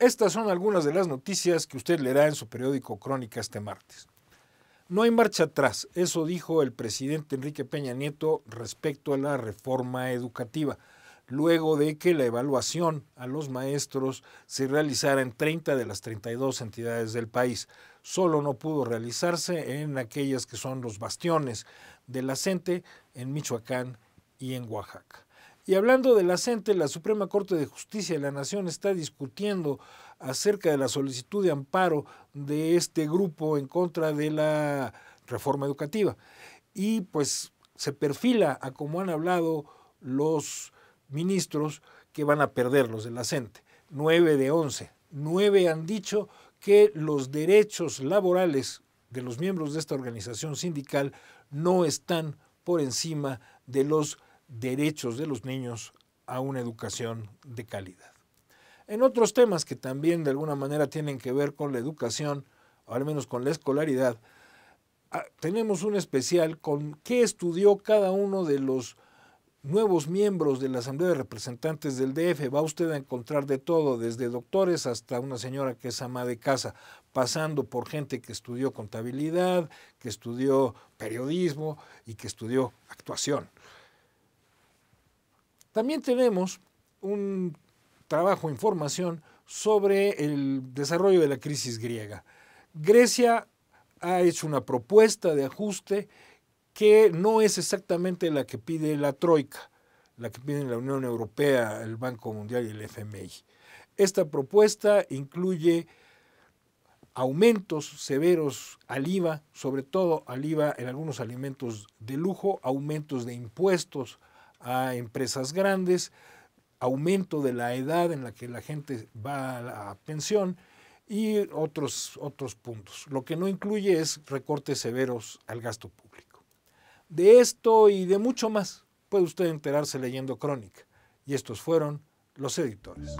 Estas son algunas de las noticias que usted leerá en su periódico Crónica este martes. No hay marcha atrás, eso dijo el presidente Enrique Peña Nieto respecto a la reforma educativa, luego de que la evaluación a los maestros se realizara en 30 de las 32 entidades del país. Solo no pudo realizarse en aquellas que son los bastiones de la CENTE, e, en Michoacán y en Oaxaca. Y hablando de la CENTE, la Suprema Corte de Justicia de la Nación está discutiendo acerca de la solicitud de amparo de este grupo en contra de la reforma educativa. Y pues se perfila a como han hablado los ministros que van a perder los de la CENTE. 9 de once nueve han dicho que los derechos laborales de los miembros de esta organización sindical no están por encima de los derechos de los niños a una educación de calidad. En otros temas que también de alguna manera tienen que ver con la educación, o al menos con la escolaridad, ah, tenemos un especial con qué estudió cada uno de los nuevos miembros de la Asamblea de Representantes del DF. Va usted a encontrar de todo, desde doctores hasta una señora que es ama de casa, pasando por gente que estudió contabilidad, que estudió periodismo y que estudió actuación. También tenemos un trabajo, información sobre el desarrollo de la crisis griega. Grecia ha hecho una propuesta de ajuste que no es exactamente la que pide la Troika, la que pide la Unión Europea, el Banco Mundial y el FMI. Esta propuesta incluye aumentos severos al IVA, sobre todo al IVA en algunos alimentos de lujo, aumentos de impuestos a empresas grandes, aumento de la edad en la que la gente va a la pensión y otros, otros puntos. Lo que no incluye es recortes severos al gasto público. De esto y de mucho más puede usted enterarse leyendo Crónica. Y estos fueron los editores.